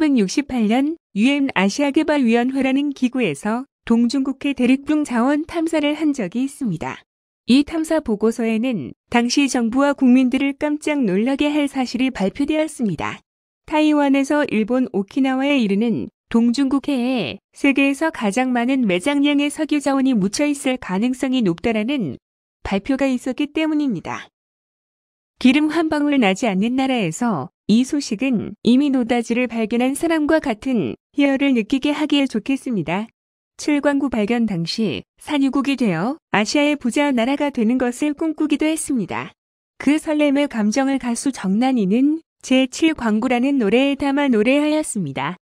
1968년 UN 아시아개발위원회라는 기구에서 동중국해 대륙붕 자원 탐사를 한 적이 있습니다. 이 탐사 보고서에는 당시 정부와 국민들을 깜짝 놀라게 할 사실이 발표되었습니다. 타이완에서 일본 오키나와에 이르는 동중국해에 세계에서 가장 많은 매장량의 석유 자원이 묻혀 있을 가능성이 높다라는 발표가 있었기 때문입니다. 기름 한 방울 나지 않는 나라에서 이 소식은 이미 노다지를 발견한 사람과 같은 희열을 느끼게 하기에 좋겠습니다. 칠광구 발견 당시 산유국이 되어 아시아의 부자 나라가 되는 것을 꿈꾸기도 했습니다. 그 설렘의 감정을 가수 정난이는 제7광구라는 노래에 담아 노래하였습니다.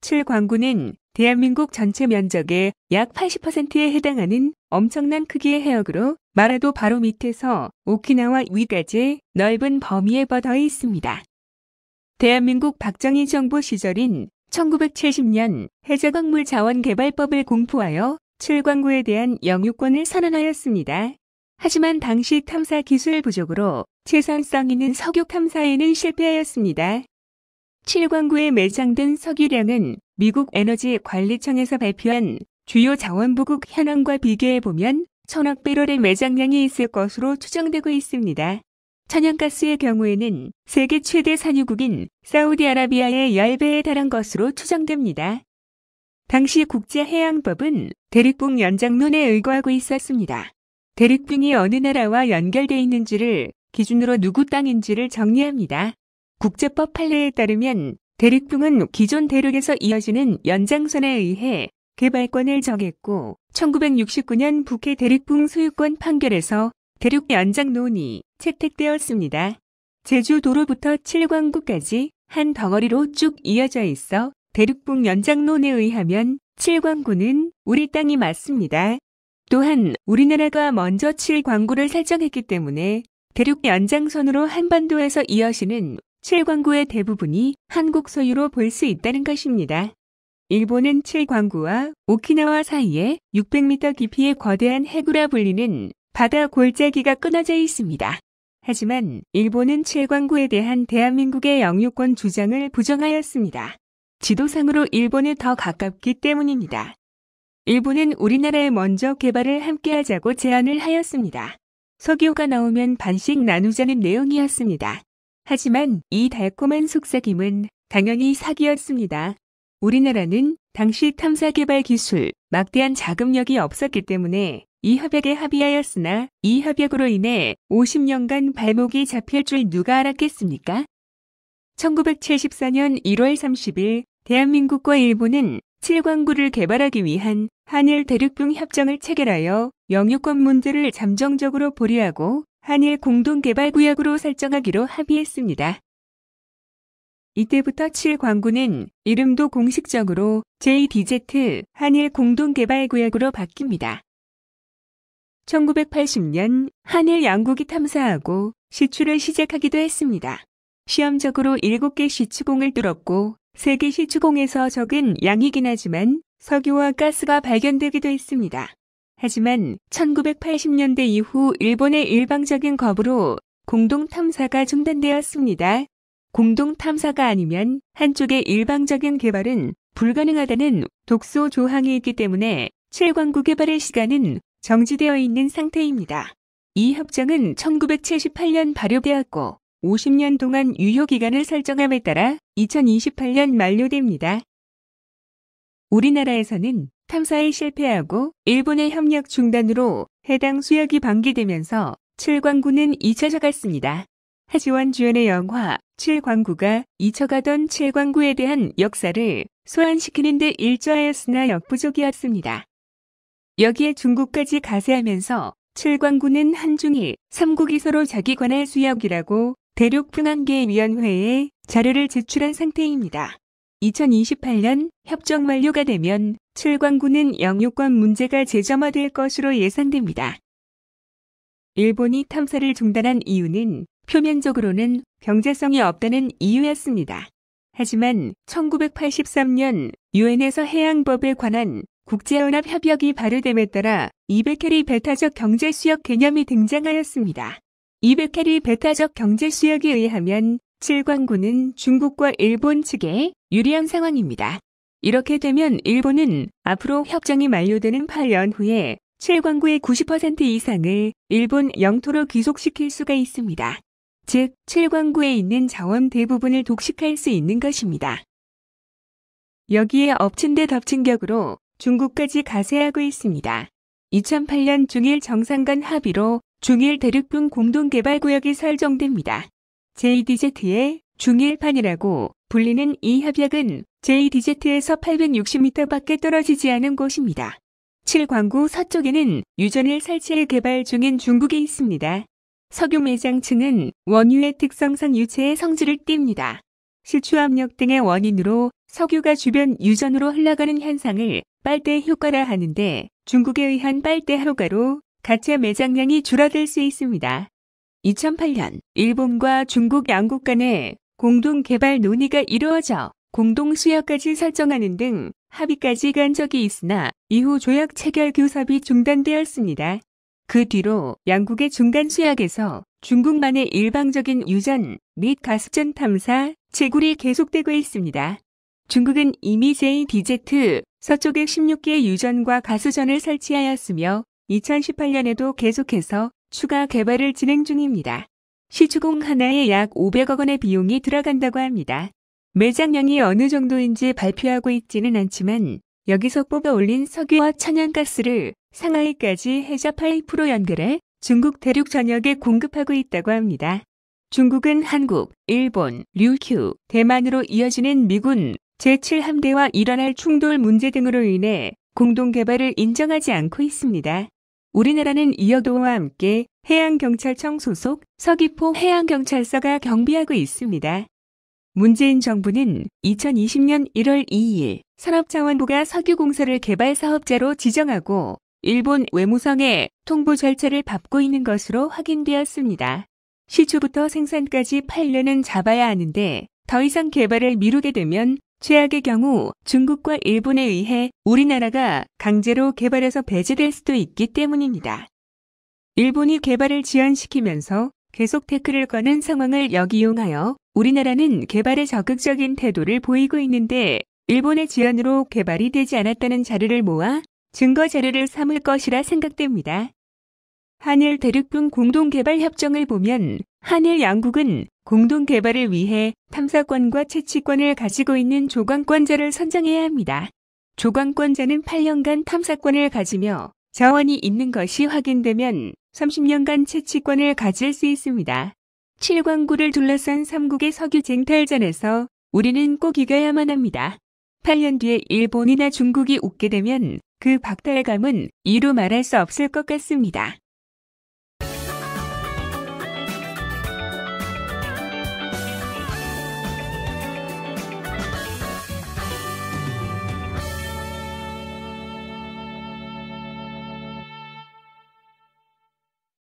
칠광구는 대한민국 전체 면적의 약 80%에 해당하는 엄청난 크기의 해역으로 마라도 바로 밑에서 오키나와 위까지 넓은 범위에 뻗어 있습니다. 대한민국 박정희 정부 시절인 1970년 해저강물 자원개발법을 공포하여 출광구에 대한 영유권을 선언하였습니다. 하지만 당시 탐사 기술 부족으로 최선성 있는 석유 탐사에는 실패하였습니다. 7광구에 매장된 석유량은 미국 에너지 관리청에서 발표한 주요 자원부국 현황과 비교해보면 천억 배럴의 매장량이 있을 것으로 추정되고 있습니다. 천연가스의 경우에는 세계 최대 산유국인 사우디아라비아의 10배에 달한 것으로 추정됩니다. 당시 국제해양법은 대륙붕 연장론에 의거하고 있었습니다. 대륙붕이 어느 나라와 연결되어 있는지를 기준으로 누구 땅인지를 정리합니다. 국제법 판례에 따르면 대륙붕은 기존 대륙에서 이어지는 연장선에 의해 개발권을 정했고 1969년 북해 대륙붕 소유권 판결에서 대륙 연장 논이 채택되었습니다. 제주도로부터 칠광구까지 한 덩어리로 쭉 이어져 있어 대륙붕 연장논에 의하면 칠광구는 우리 땅이 맞습니다. 또한 우리나라가 먼저 칠광구를 설정했기 때문에 대륙 연장선으로 한반도에서 이어지는 칠광구의 대부분이 한국 소유로 볼 수 있다는 것입니다. 일본은 칠광구와 오키나와 사이에 600m 깊이의 거대한 해구라 불리는 바다 골짜기가 끊어져 있습니다. 하지만 일본은 칠광구에 대한 대한민국의 영유권 주장을 부정하였습니다. 지도상으로 일본에 더 가깝기 때문입니다. 일본은 우리나라에 먼저 개발을 함께하자고 제안을 하였습니다. 석유가 나오면 반씩 나누자는 내용이었습니다. 하지만 이 달콤한 속삭임은 당연히 사기였습니다. 우리나라는 당시 탐사 개발 기술, 막대한 자금력이 없었기 때문에 이 협약에 합의하였으나 이 협약으로 인해 50년간 발목이 잡힐 줄 누가 알았겠습니까? 1974년 1월 30일 대한민국과 일본은 7광구를 개발하기 위한 한일 대륙붕 협정을 체결하여 영유권 문제를 잠정적으로 보류하고 한일 공동개발구역으로 설정하기로 합의했습니다. 이때부터 7광구는 이름도 공식적으로 JDZ 한일 공동개발구역으로 바뀝니다. 1980년 한일 양국이 탐사하고 시추를 시작하기도 했습니다. 시험적으로 7개 시추공을 뚫었고 3개 시추공에서 적은 양이긴 하지만 석유와 가스가 발견되기도 했습니다. 하지만 1980년대 이후 일본의 일방적인 거부로 공동 탐사가 중단되었습니다. 공동 탐사가 아니면 한쪽의 일방적인 개발은 불가능하다는 독소 조항이 있기 때문에 최광구 개발의 시간은 정지되어 있는 상태입니다. 이 협정은 1978년 발효되었고 50년 동안 유효 기간을 설정함에 따라 2028년 만료됩니다. 우리나라에서는 탐사에 실패하고 일본의 협력 중단으로 해당 수역이 방기되면서 7광구는 잊혀져갔습니다. 하지원 주연의 영화 7광구가 잊혀가던 7광구에 대한 역사를 소환시키는 데 일조하였으나 역부족이었습니다. 여기에 중국까지 가세하면서 7광구는 한중일 3국이 서로 자기 관할 수역이라고 대륙평안계위원회에 자료를 제출한 상태입니다. 2028년 협정 만료가 되면 7광구는 영유권 문제가 재점화될 것으로 예상됩니다. 일본이 탐사를 중단한 이유는 표면적으로는 경제성이 없다는 이유였습니다. 하지만 1983년 유엔에서 해양법에 관한 국제연합 협약이 발효됨에 따라 200해리 배타적 경제 수역 개념이 등장하였습니다. 200해리 배타적 경제 수역에 의하면 칠광구는 중국과 일본 측의 유리한 상황입니다. 이렇게 되면 일본은 앞으로 협정이 만료되는 8년 후에 7광구의 90% 이상을 일본 영토로 귀속시킬 수가 있습니다. 즉, 7광구에 있는 자원 대부분을 독식할 수 있는 것입니다. 여기에 엎친 데 덮친 격으로 중국까지 가세하고 있습니다. 2008년 중일 정상 간 합의로 중일 대륙군 공동개발구역이 설정됩니다. JDZ의 중일판이라고 불리는 이 협약은 JDZ에서 860m 밖에 떨어지지 않은 곳입니다. 7광구 서쪽에는 유전을 설치해 개발 중인 중국에 있습니다. 석유 매장층은 원유의 특성상 유체의 성질을 띱니다. 시추압력 등의 원인으로 석유가 주변 유전으로 흘러가는 현상을 빨대 효과라 하는데 중국에 의한 빨대 효과로 가짜 매장량이 줄어들 수 있습니다. 2008년 일본과 중국 양국 간의 공동 개발 논의가 이루어져 공동 수역까지 설정하는 등 합의까지 간 적이 있으나 이후 조약 체결 교섭이 중단되었습니다. 그 뒤로 양국의 중간 수역에서 중국만의 일방적인 유전 및 가스전 탐사, 채굴이 계속되고 있습니다. 중국은 이미 JDZ 서쪽에 16개 유전과 가수전을 설치하였으며 2018년에도 계속해서 추가 개발을 진행 중입니다. 시추공 하나에 약 500억 원의 비용이 들어간다고 합니다. 매장량이 어느 정도인지 발표하고 있지는 않지만 여기서 뽑아 올린 석유와 천연가스를 상하이까지 해저 파이프로 연결해 중국 대륙 전역에 공급하고 있다고 합니다. 중국은 한국, 일본, 류큐, 대만으로 이어지는 미군 제7함대와 일어날 충돌 문제 등으로 인해 공동 개발을 인정하지 않고 있습니다. 우리나라는 이어도와 함께 해양경찰청 소속 서귀포 해양경찰서가 경비하고 있습니다. 문재인 정부는 2020년 1월 2일 산업자원부가 석유공사를 개발사업자로 지정하고 일본 외무성의 통보 절차를 밟고 있는 것으로 확인되었습니다. 시초부터 생산까지 8년은 잡아야 하는데 더 이상 개발을 미루게 되면 최악의 경우 중국과 일본에 의해 우리나라가 강제로 개발해서 배제될 수도 있기 때문입니다. 일본이 개발을 지연시키면서 계속 태클을 거는 상황을 역이용하여 우리나라는 개발에 적극적인 태도를 보이고 있는데 일본의 지연으로 개발이 되지 않았다는 자료를 모아 증거 자료를 삼을 것이라 생각됩니다. 한일 대륙군 공동개발협정을 보면 한일 양국은 공동개발을 위해 탐사권과 채취권을 가지고 있는 조광권자를 선정해야 합니다. 조광권자는 8년간 탐사권을 가지며 자원이 있는 것이 확인되면 30년간 채취권을 가질 수 있습니다. 7광구를 둘러싼 3국의 석유 쟁탈전에서 우리는 꼭 이겨야만 합니다. 8년 뒤에 일본이나 중국이 웃게 되면 그 박탈감은 이루 말할 수 없을 것 같습니다.